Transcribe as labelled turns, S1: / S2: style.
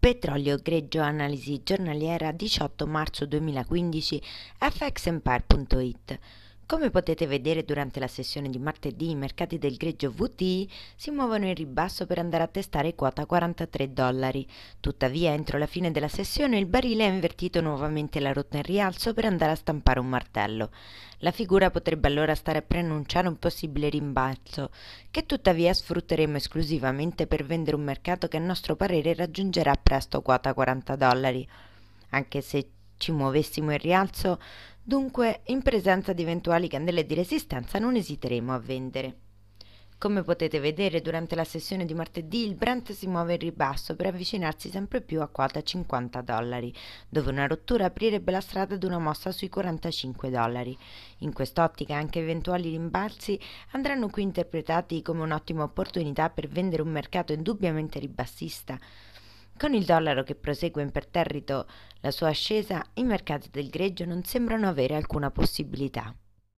S1: Petrolio Greggio Analisi giornaliera 18 marzo 2015 fxempire.it come potete vedere durante la sessione di martedì i mercati del greggio VTI si muovono in ribasso per andare a testare quota 43 dollari. Tuttavia entro la fine della sessione il barile ha invertito nuovamente la rotta in rialzo per andare a stampare un martello. La figura potrebbe allora stare a preannunciare un possibile rimbalzo, che tuttavia sfrutteremo esclusivamente per vendere un mercato che a nostro parere raggiungerà presto quota 40 dollari. Anche se ci muovessimo in rialzo Dunque, in presenza di eventuali candele di resistenza non esiteremo a vendere. Come potete vedere, durante la sessione di martedì il Brent si muove in ribasso per avvicinarsi sempre più a quota 50 dollari, dove una rottura aprirebbe la strada ad una mossa sui 45 dollari. In quest'ottica anche eventuali rimbalzi andranno qui interpretati come un'ottima opportunità per vendere un mercato indubbiamente ribassista. Con il dollaro che prosegue imperterrito la sua ascesa, i mercati del greggio non sembrano avere alcuna possibilità.